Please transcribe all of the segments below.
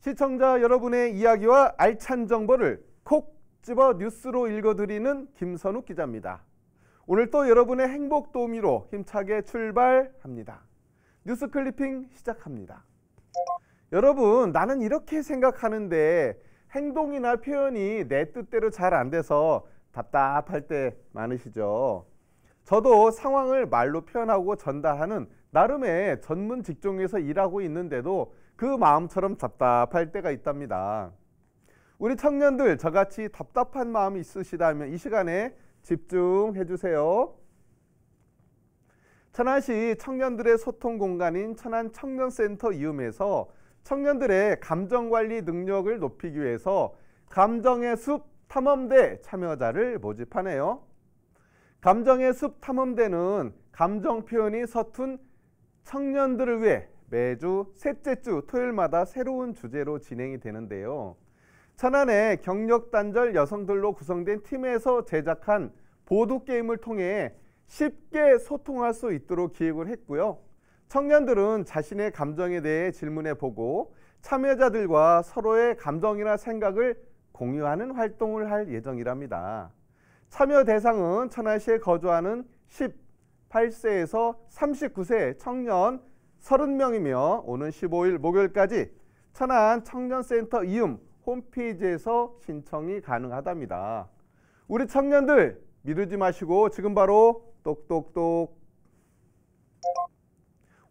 시청자 여러분의 이야기와 알찬 정보를 콕 집어 뉴스로 읽어드리는 김선욱 기자입니다. 오늘 또 여러분의 행복 도우미로 힘차게 출발합니다. 뉴스 클리핑 시작합니다. 여러분 나는 이렇게 생각하는데 행동이나 표현이 내 뜻대로 잘 안 돼서 답답할 때 많으시죠? 저도 상황을 말로 표현하고 전달하는 나름의 전문 직종에서 일하고 있는데도 그 마음처럼 답답할 때가 있답니다. 우리 청년들 저같이 답답한 마음이 있으시다면 이 시간에 집중해 주세요. 천안시 청년들의 소통 공간인 천안 청년센터 이음에서 청년들의 감정관리 능력을 높이기 위해서 감정의 숲 탐험대 참여자를 모집하네요. 감정의 숲 탐험대는 감정 표현이 서툰 청년들을 위해 매주 셋째 주 토요일마다 새로운 주제로 진행이 되는데요. 천안의 경력 단절 여성들로 구성된 팀에서 제작한 보드 게임을 통해 쉽게 소통할 수 있도록 기획을 했고요. 청년들은 자신의 감정에 대해 질문해 보고 참여자들과 서로의 감정이나 생각을 공유하는 활동을 할 예정이랍니다. 참여 대상은 천안시에 거주하는 10 8세에서 39세 청년 30명이며 오는 15일 목요일까지 천안 청년센터 이음 홈페이지에서 신청이 가능하답니다. 우리 청년들 미루지 마시고 지금 바로 똑똑똑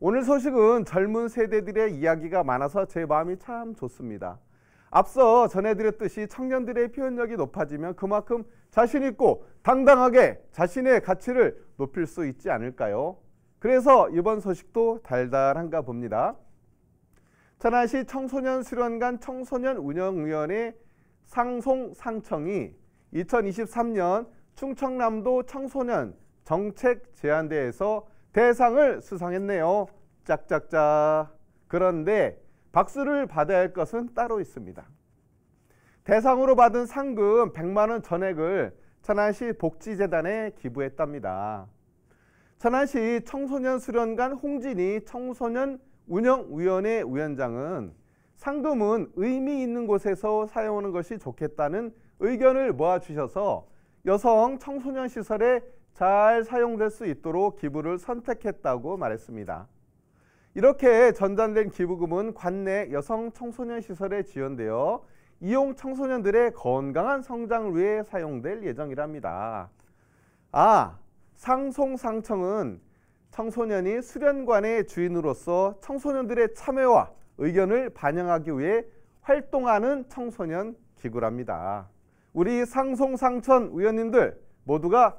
오늘 소식은 젊은 세대들의 이야기가 많아서 제 마음이 참 좋습니다. 앞서 전해드렸듯이 청년들의 표현력이 높아지면 그만큼 자신 있고 당당하게 자신의 가치를 높일 수 있지 않을까요? 그래서 이번 소식도 달달한가 봅니다. 천안시 청소년 수련관 청소년 운영위원회 상송 상청이 2023년 충청남도 청소년 정책 제안대에서 대상을 수상했네요. 짝짝짝. 그런데 박수를 받아야 할 것은 따로 있습니다. 대상으로 받은 상금 100만 원 전액을 천안시 복지재단에 기부했답니다. 천안시 청소년 수련관 홍진희 청소년 운영위원회 위원장은 상금은 의미 있는 곳에서 사용하는 것이 좋겠다는 의견을 모아주셔서 여성 청소년 시설에 잘 사용될 수 있도록 기부를 선택했다고 말했습니다. 이렇게 전달된 기부금은 관내 여성 청소년 시설에 지원되어 이용 청소년들의 건강한 성장을 위해 사용될 예정이랍니다. 아, 상송상청은 청소년이 수련관의 주인으로서 청소년들의 참여와 의견을 반영하기 위해 활동하는 청소년 기구랍니다. 우리 상송상천 의원님들 모두가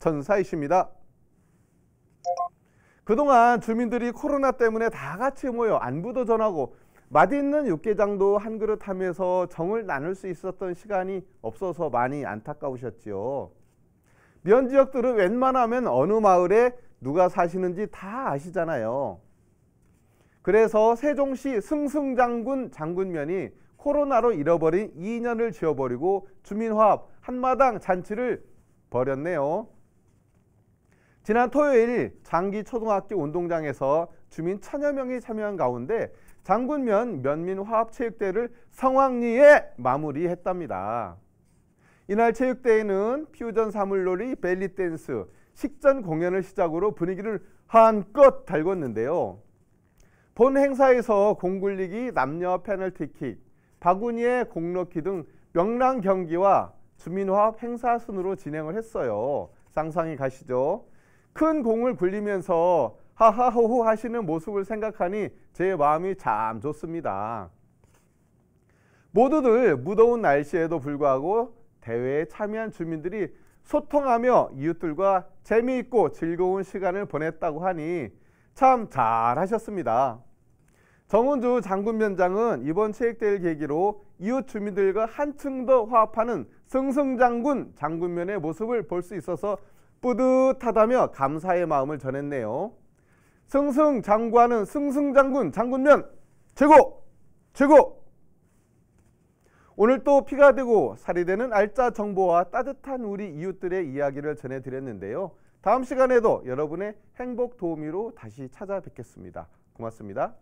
전사이십니다. 그동안 주민들이 코로나 때문에 다 같이 모여 안부도 전하고 맛있는 육개장도 한 그릇 하면서 정을 나눌 수 있었던 시간이 없어서 많이 안타까우셨지요. 면 지역들은 웬만하면 어느 마을에 누가 사시는지 다 아시잖아요. 그래서 세종시 승승장군 장군면이 코로나로 잃어버린 2년을 지어버리고 주민화합 한마당 잔치를 벌였네요. 지난 토요일 장기 초등학교 운동장에서 주민 천여 명이 참여한 가운데 장군면 면민화합체육대회를 성황리에 마무리했답니다. 이날 체육대회는 퓨전 사물놀이, 벨리댄스, 식전 공연을 시작으로 분위기를 한껏 달궜는데요. 본 행사에서 공굴리기, 남녀 페널티킥, 바구니에 공넣기 등 명랑 경기와 주민화합 행사 순으로 진행을 했어요. 상상이 가시죠. 큰 공을 굴리면서 하하호호 하시는 모습을 생각하니 제 마음이 참 좋습니다. 모두들 무더운 날씨에도 불구하고 대회에 참여한 주민들이 소통하며 이웃들과 재미있고 즐거운 시간을 보냈다고 하니 참 잘하셨습니다. 정은주 장군면장은 이번 체육대회를 계기로 이웃 주민들과 한층 더 화합하는 승승장군 장군면의 모습을 볼 수 있어서 뿌듯하다며 감사의 마음을 전했네요. 승승 장구하는 승승 장군 장군면 최고 최고 오늘 또 피가 되고 살이 되는 알짜 정보와 따뜻한 우리 이웃들의 이야기를 전해드렸는데요. 다음 시간에도 여러분의 행복 도우미로 다시 찾아뵙겠습니다. 고맙습니다.